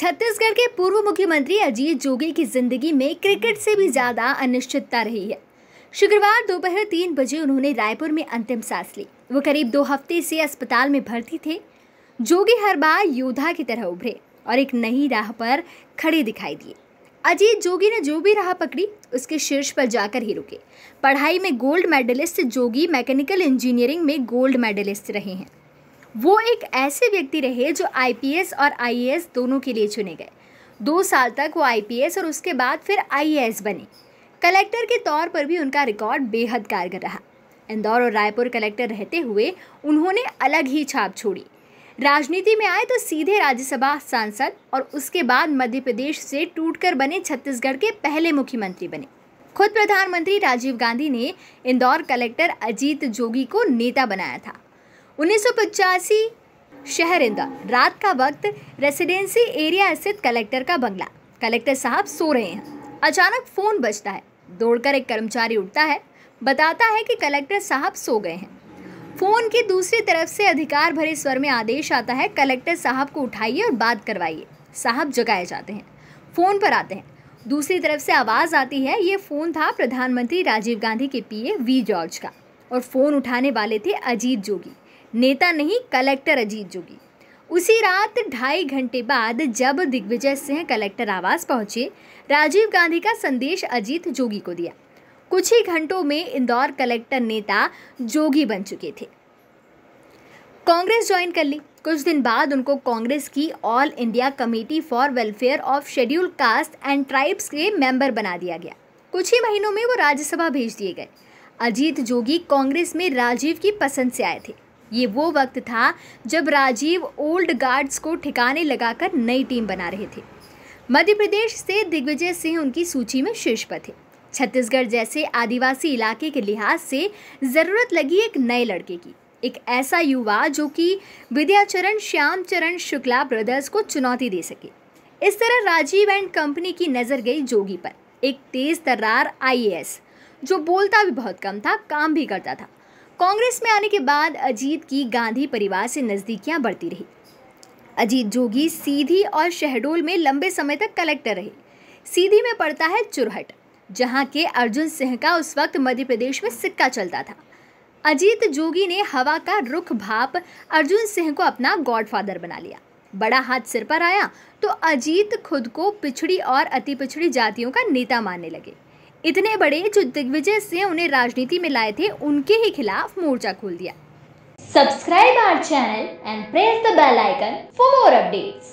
छत्तीसगढ़ के पूर्व मुख्यमंत्री अजीत जोगी की जिंदगी में क्रिकेट से भी ज्यादा अनिश्चितता रही है शुक्रवार दोपहर तीन बजे उन्होंने रायपुर में अंतिम सांस ली वो करीब दो हफ्ते से अस्पताल में भर्ती थे जोगी हर बार योद्धा की तरह उभरे और एक नई राह पर खड़े दिखाई दिए अजीत जोगी ने जो भी राह पकड़ी उसके शीर्ष पर जाकर ही रुके पढ़ाई में gold medalist Jogi mechanical engineering में गोल्ड मेडलिस्ट रहे हैं वो एक ऐसे व्यक्ति रहे जो आईपीएस और आईएएस दोनों के लिए चुने गए दो साल तक वो आईपीएस और उसके बाद फिर आईएएस बने कलेक्टर के तौर पर भी उनका रिकॉर्ड बेहद कारगर रहा इंदौर और रायपुर कलेक्टर रहते हुए उन्होंने अलग ही छाप छोड़ी राजनीति में आए तो सीधे राज्यसभा सांसद और उसके बाद मध्य प्रदेश से टूटकर बने छत्तीसगढ़ के पहले मुख्यमंत्री बने खुद प्रधानमंत्री राजीव गांधी ने इंदौर कलेक्टर अजीत जोगी को नेता बनाया था उन्नीस शहरिंदा रात का वक्त रेसिडेंसी एरिया स्थित कलेक्टर का बंगला कलेक्टर साहब सो रहे हैं अचानक फ़ोन बजता है दौड़कर एक कर्मचारी उठता है बताता है कि कलेक्टर साहब सो गए हैं फ़ोन की दूसरी तरफ से अधिकार भरे स्वर में आदेश आता है कलेक्टर साहब को उठाइए और बात करवाइए साहब जगाए जाते हैं फ़ोन पर आते हैं दूसरी तरफ से आवाज़ आती है ये फ़ोन था प्रधानमंत्री राजीव गांधी के पीए वी जॉर्ज का और फ़ोन उठाने वाले थे अजीत जोगी नेता नहीं कलेक्टर अजीत जोगी उसी रात ढाई घंटे बाद जब दिग्विजय सिंह कलेक्टर आवास पहुंचे राजीव गांधी का संदेश अजीत जोगी को दिया कुछ ही घंटों में इंदौर कलेक्टर नेता जोगी बन चुके थे कांग्रेस ज्वाइन कर ली कुछ दिन बाद उनको कांग्रेस की all India committee for welfare of schedule caste and tribes के मेंबर बना दिया गया कुछ ही महीनों में वो राज्यसभा भेज दिए गए अजीत जोगी कांग्रेस में राजीव की पसंद से आए थे ये वो वक्त था जब राजीव ओल्ड गार्ड्स को ठिकाने लगाकर नई टीम बना रहे थे मध्य प्रदेश से दिग्विजय सिंह उनकी सूची में शीर्ष पर थे छत्तीसगढ़ जैसे आदिवासी इलाके के लिहाज से ज़रूरत लगी एक नए लड़के की एक ऐसा युवा जो कि विद्याचरण श्यामचरण शुक्ला ब्रदर्स को चुनौती दे सके इस तरह राजीव एंड कंपनी की नज़र गई जोगी पर एक तेज़ तर्रार आई जो बोलता भी बहुत कम था काम भी करता था कांग्रेस में आने के बाद अजीत की गांधी परिवार से नज़दीकियां बढ़ती रही अजीत जोगी सीधी और शहडोल में लंबे समय तक कलेक्टर रहे सीधी में पड़ता है चुरहट जहां के अर्जुन सिंह का उस वक्त मध्य प्रदेश में सिक्का चलता था अजीत जोगी ने हवा का रुख भाप अर्जुन सिंह को अपना गॉडफादर बना लिया बड़ा हाथ सिर पर आया तो अजीत खुद को पिछड़ी और अति पिछड़ी जातियों का नेता मानने लगे इतने बड़े जो दिग्विजय सिंह उन्हें राजनीति में लाए थे उनके ही खिलाफ मोर्चा खोल दिया subscribe our channel and press the bell icon for more updates